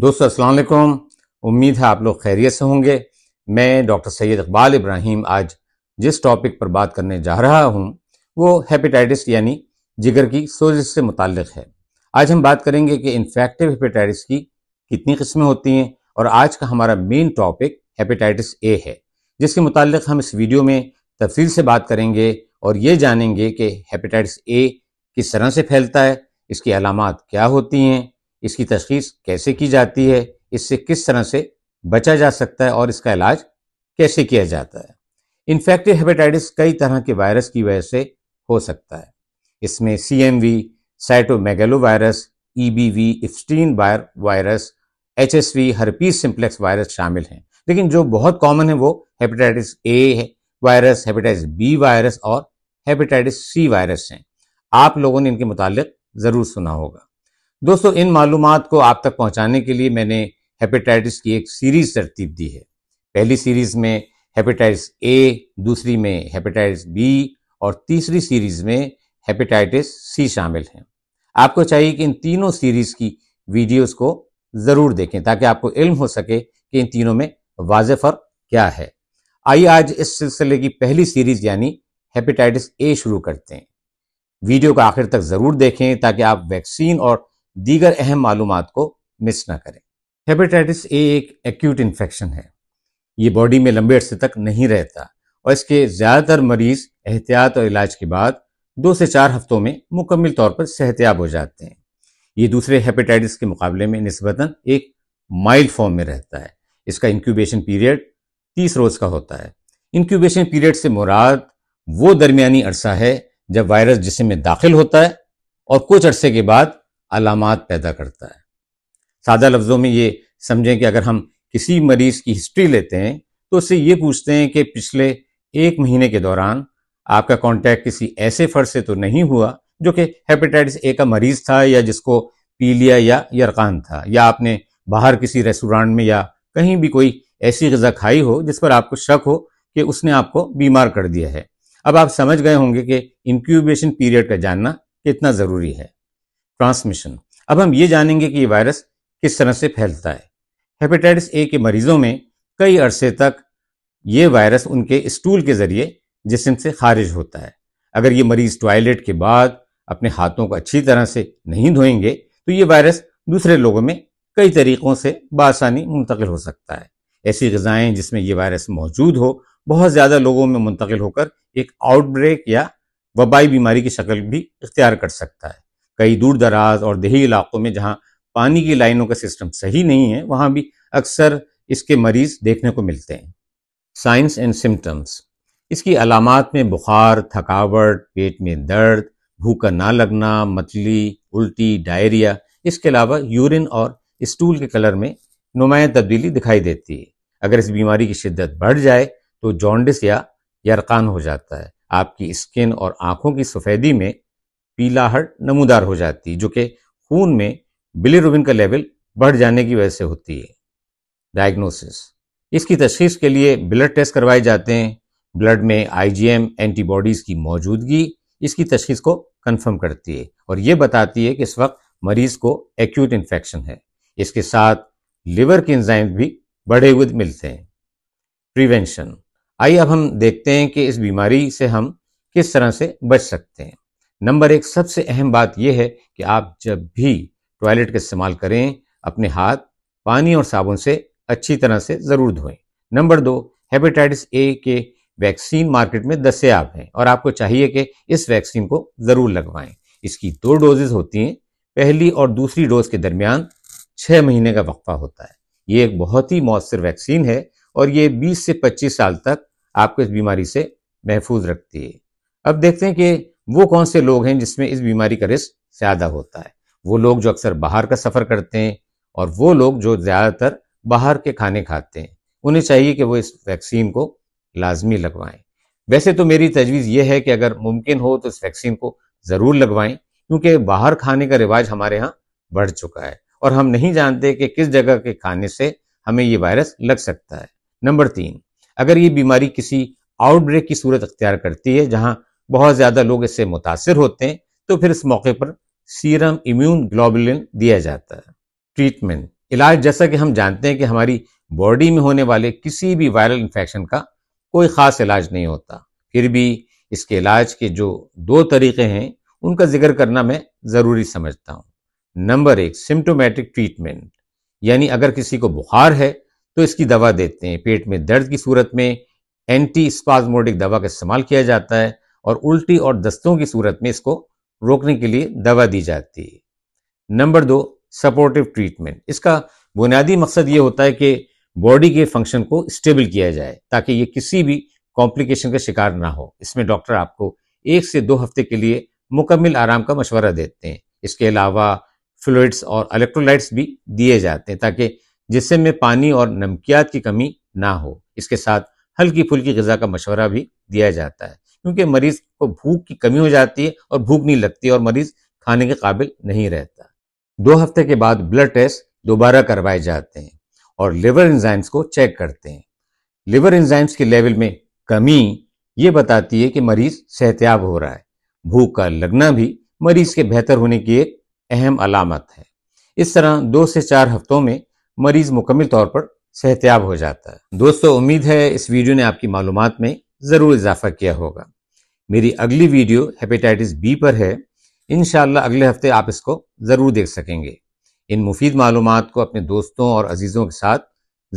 दोस्तों असलकुम उम्मीद है आप लोग खैरियत से होंगे मैं डॉक्टर सैयद इकबाल इब्राहिम आज जिस टॉपिक पर बात करने जा रहा हूँ वो हेपेटाइटिस यानी जिगर की सोजिश से मुतक है आज हम बात करेंगे कि इन्फेक्टिव हेपेटाइटिस की कितनी किस्में होती हैं और आज का हमारा मेन टॉपिक हेपेटाइटिस ए है जिसके मुतल हम इस वीडियो में तफसील से बात करेंगे और ये जानेंगे कि हेपेटाइटिस ए किस तरह से फैलता है इसकी अलामत क्या होती हैं इसकी तशीस कैसे की जाती है इससे किस तरह से बचा जा सकता है और इसका इलाज कैसे किया जाता है इन्फेक्टिव हेपेटाइटिस कई तरह के वायरस की वजह से हो सकता है इसमें C M V cytomegalovirus E B V Epstein virus H S V herpes simplex virus शामिल हैं लेकिन जो बहुत कॉमन है वो hepatitis A virus hepatitis B virus और हेपेटाइटिस सी वायरस हैं आप लोगों ने इनके मुतालिक ज़रूर सुना होगा दोस्तों इन मालूम को आप तक पहुँचाने के लिए मैंने हेपेटाइटिस की एक सीरीज़ तरतीब दी है पहली सीरीज़ में हेपेटाइटिस ए दूसरी में हेपेटाइटिस बी और तीसरी सीरीज़ में हेपेटाइटिस सी शामिल हैं आपको चाहिए कि इन तीनों सीरीज़ की वीडियोस को ज़रूर देखें ताकि आपको इल्म हो सके कि इन तीनों में वाज फ़र्क क्या है आइए आज इस सिलसिले की पहली सीरीज़ यानी हेपेटाइटिस ए शुरू करते हैं वीडियो को आखिर तक ज़रूर देखें ताकि आप वैक्सीन और दीगर अहम मालूम को मिस ना करें हेपेटाइटिस ए एक एक्यूट इन्फेक्शन है ये बॉडी में लंबे अरसे तक नहीं रहता और इसके ज़्यादातर मरीज एहतियात और इलाज के बाद दो से चार हफ्तों में मुकम्मल तौर पर सेहतियाब हो जाते हैं ये दूसरे हेपेटाइटिस के मुकाबले में नस्बता एक माइल्ड फॉर्म में रहता है इसका इंक्यूबेशन पीरियड तीस रोज़ का होता है इंक्यूबेशन पीरियड से मुराद वो दरमिया अरसा है जब वायरस जिसम में दाखिल होता है और कुछ अरसे के बाद अलामत पैदा करता है सादा लफ्ज़ों में ये समझें कि अगर हम किसी मरीज़ की हिस्ट्री लेते हैं तो उससे ये पूछते हैं कि पिछले एक महीने के दौरान आपका कांटेक्ट किसी ऐसे फर्ज से तो नहीं हुआ जो कि हेपेटाइटिस ए का मरीज़ था या जिसको पीलिया या यरकान था या आपने बाहर किसी रेस्टोरेंट में या कहीं भी कोई ऐसी गज़ा खाई हो जिस पर आपको शक हो कि उसने आपको बीमार कर दिया है अब आप समझ गए होंगे कि इंक्यूबेशन पीरियड का जानना कितना ज़रूरी है ट्रांसमिशन अब हम ये जानेंगे कि ये वायरस किस तरह से फैलता है हेपेटाइटिस ए के मरीजों में कई अरसे तक ये वायरस उनके स्टूल के जरिए जिसम से खारिज होता है अगर ये मरीज टॉयलेट के बाद अपने हाथों को अच्छी तरह से नहीं धोएंगे तो ये वायरस दूसरे लोगों में कई तरीक़ों से बासानी मुंतकिल हो सकता है ऐसी गज़ाएँ जिसमें ये वायरस मौजूद हो बहुत ज़्यादा लोगों में मुंतकिल होकर एक आउटब्रेक या वबाई बीमारी की शक्ल भी इख्तियार कर सकता है कई दूर दराज और देही इलाकों में जहाँ पानी की लाइनों का सिस्टम सही नहीं है वहाँ भी अक्सर इसके मरीज देखने को मिलते हैं साइंस एंड सिम्टम्स इसकी अलामत में बुखार थकावट पेट में दर्द भूखा ना लगना मतली उल्टी डायरिया इसके अलावा यूरिन और स्टूल के कलर में नुमाया तब्दीली दिखाई देती है अगर इस बीमारी की शिद्दत बढ़ जाए तो जॉन्डिस या यरकान हो जाता है आपकी स्किन और आंखों की सफ़ेदी में पीलाहट नमूदार हो जाती है जो कि खून में बिलीरुबिन का लेवल बढ़ जाने की वजह से होती है डायग्नोसिस इसकी तशखीस के लिए ब्लड टेस्ट करवाए जाते हैं ब्लड में आईजीएम एंटीबॉडीज़ की मौजूदगी इसकी तशखीस को कंफर्म करती है और ये बताती है कि इस वक्त मरीज को एक्यूट इन्फेक्शन है इसके साथ लिवर के इंजाइम भी बढ़े हुए मिलते हैं प्रिवेंशन आइए अब हम देखते हैं कि इस बीमारी से हम किस तरह से बच सकते हैं नंबर एक सबसे अहम बात यह है कि आप जब भी टॉयलेट का इस्तेमाल करें अपने हाथ पानी और साबुन से अच्छी तरह से ज़रूर धोएं नंबर दो हेपेटाइटिस ए के वैक्सीन मार्केट में दस्याब हैं और आपको चाहिए कि इस वैक्सीन को ज़रूर लगवाएं इसकी दो डोजेज होती हैं पहली और दूसरी डोज के दरमियान छः महीने का वक्फा होता है ये एक बहुत ही मौसर वैक्सीन है और ये 20 से 25 साल तक आपको इस बीमारी से महफूज रखती है अब देखते हैं कि वो कौन से लोग हैं जिसमें इस बीमारी का रिस्क ज़्यादा होता है वो लोग जो अक्सर बाहर का सफ़र करते हैं और वो लोग जो ज़्यादातर बाहर के खाने खाते हैं उन्हें चाहिए कि वो इस वैक्सीन को लाजमी लगवाएं वैसे तो मेरी तजवीज़ ये है कि अगर मुमकिन हो तो इस वैक्सीन को ज़रूर लगवाएं क्योंकि बाहर खाने का रिवाज हमारे यहाँ बढ़ चुका है और हम नहीं जानते कि किस जगह के खाने से हमें ये वायरस लग सकता है नंबर तीन अगर ये बीमारी किसी आउटब्रेक की सूरत अख्तियार करती है जहाँ बहुत ज़्यादा लोग इससे मुतासर होते हैं तो फिर इस मौके पर सीरम इम्यून ग्लोबुलिन दिया जाता है ट्रीटमेंट इलाज जैसा कि हम जानते हैं कि हमारी बॉडी में होने वाले किसी भी वायरल इन्फेक्शन का कोई ख़ास इलाज नहीं होता फिर भी इसके इलाज के जो दो तरीके हैं उनका जिक्र करना मैं ज़रूरी समझता हूँ नंबर एक सिम्टोमेटिक ट्रीटमेंट यानी अगर किसी को बुखार है तो इसकी दवा देते हैं पेट में दर्द की सूरत में एंटी स्पाजमोडिक दवा का इस्तेमाल किया जाता है और उल्टी और दस्तों की सूरत में इसको रोकने के लिए दवा दी जाती है नंबर दो सपोर्टिव ट्रीटमेंट इसका बुनियादी मकसद ये होता है कि बॉडी के फंक्शन को स्टेबल किया जाए ताकि ये किसी भी कॉम्प्लिकेशन का शिकार ना हो इसमें डॉक्टर आपको एक से दो हफ्ते के लिए मुकम्मल आराम का मशवरा देते हैं इसके अलावा फ्लूड्स और इलेक्ट्रोलाइट्स भी दिए जाते हैं ताकि जिससे में पानी और नमकियात की कमी ना हो इसके साथ हल्की फुल्की गज़ा का मशवरा भी दिया जाता है क्योंकि मरीज को भूख की कमी हो जाती है और भूख नहीं लगती और मरीज खाने के काबिल नहीं रहता दो हफ्ते के बाद ब्लड टेस्ट दोबारा करवाए जाते हैं और लिवर इंजाइम्स को चेक करते हैं लिवर इंजाइम्स के लेवल में कमी ये बताती है कि मरीज सेहतियाब हो रहा है भूख का लगना भी मरीज के बेहतर होने की एक अहम अलामत है इस तरह दो से चार हफ्तों में मरीज मुकम्मल तौर पर सेहतियाब हो जाता है दोस्तों उम्मीद है इस वीडियो ने आपकी मालूम में ज़रूर इजाफा किया होगा मेरी अगली वीडियो हेपेटाइटिस बी पर है इन अगले हफ्ते आप इसको ज़रूर देख सकेंगे इन मुफीद मालूम को अपने दोस्तों और अजीज़ों के साथ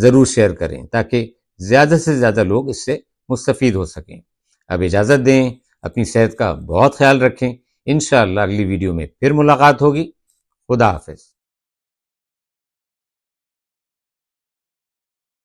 ज़रूर शेयर करें ताकि ज़्यादा से ज़्यादा लोग इससे मुस्तफ़ हो सकें अब इजाज़त दें अपनी सेहत का बहुत ख्याल रखें इन अगली वीडियो में फिर मुलाकात होगी खुदा हाफिज़